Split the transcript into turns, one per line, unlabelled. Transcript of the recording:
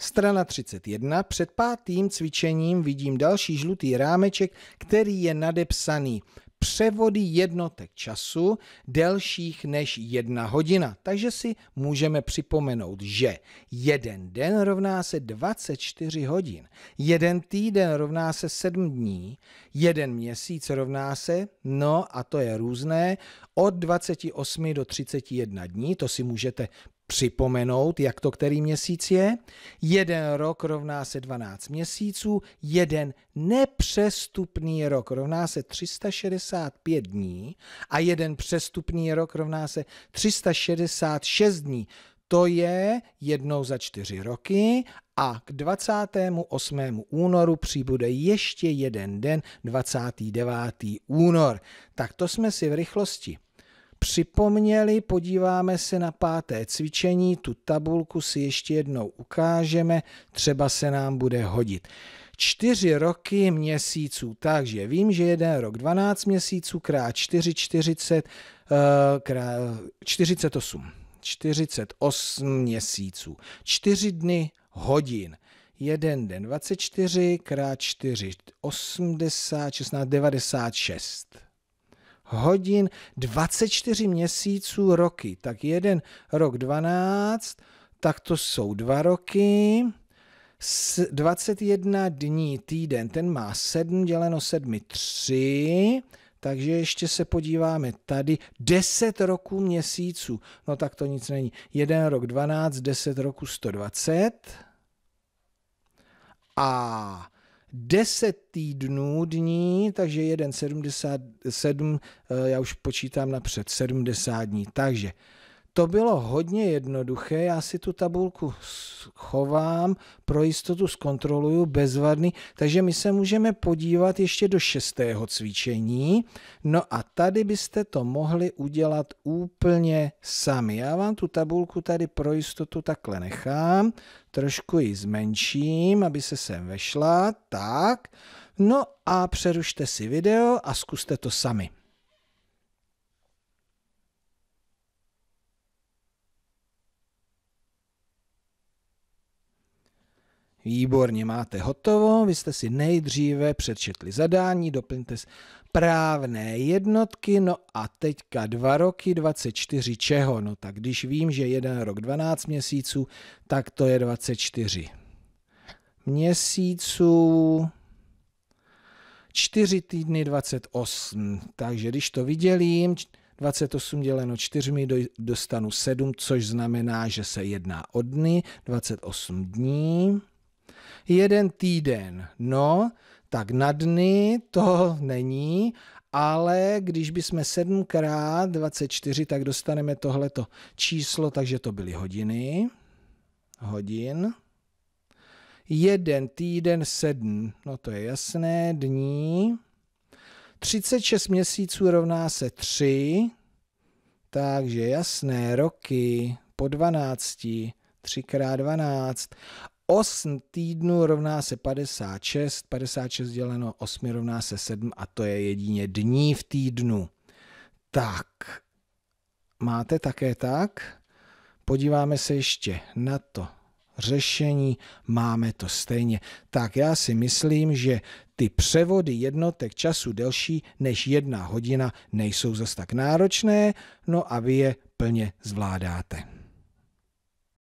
Strana 31. Před pátým cvičením vidím další žlutý rámeček, který je nadepsaný převody jednotek času delších než jedna hodina. Takže si můžeme připomenout, že jeden den rovná se 24 hodin, jeden týden rovná se 7 dní, jeden měsíc rovná se, no a to je různé, od 28 do 31 dní, to si můžete připomenout, jak to který měsíc je. Jeden rok rovná se 12 měsíců, jeden nepřestupný rok rovná se 365 dní a jeden přestupný rok rovná se 366 dní. To je jednou za čtyři roky a k 28. únoru přibude ještě jeden den, 29. únor. Tak to jsme si v rychlosti připomněli. Podíváme se na páté cvičení, tu tabulku si ještě jednou ukážeme, třeba se nám bude hodit. Čtyři roky měsíců, takže vím, že jeden rok 12 měsíců krát 4, 40, eh, krát 48. 48 měsíců. 4 dny hodin. Jeden den 24 krát 4, 80, 16, 96 hodin 24 měsíců roky. Tak jeden rok 12, tak to jsou dva roky. 21 dní týden, ten má 7 děleno 7, 3, takže ještě se podíváme tady, 10 roků měsíců, no tak to nic není, 1 rok 12, 10 roku 120 a 10 týdnů dní, takže 1,77, eh, já už počítám napřed 70 dní. Takže to bylo hodně jednoduché, já si tu tabulku schovám, pro jistotu zkontroluju, bezvadný, takže my se můžeme podívat ještě do šestého cvičení. No a tady byste to mohli udělat úplně sami. Já vám tu tabulku tady pro jistotu takhle nechám, trošku ji zmenším, aby se sem vešla, tak. No a přerušte si video a zkuste to sami. Výborně, máte hotovo, vy jste si nejdříve přečetli zadání, doplňte správné jednotky, no a teďka dva roky, 24 čeho? No tak když vím, že jeden rok 12 měsíců, tak to je 24 měsíců, 4 týdny 28, takže když to vydělím, 28 děleno 4 dostanu 7, což znamená, že se jedná o dny, 28 dní jeden týden. No, tak na dny to není, ale když bychom 7 x 24, tak dostaneme tohleto číslo, takže to byly hodiny. Hodin. Jeden týden sedm, no to je jasné, dní. 36 měsíců rovná se 3, takže jasné, roky po 12, 3 x 12. 8 týdnů rovná se 56, 56 děleno 8 rovná se 7 a to je jedině dní v týdnu. Tak, máte také tak? Podíváme se ještě na to řešení, máme to stejně. Tak já si myslím, že ty převody jednotek času delší než jedna hodina nejsou zas tak náročné, no a vy je plně zvládáte.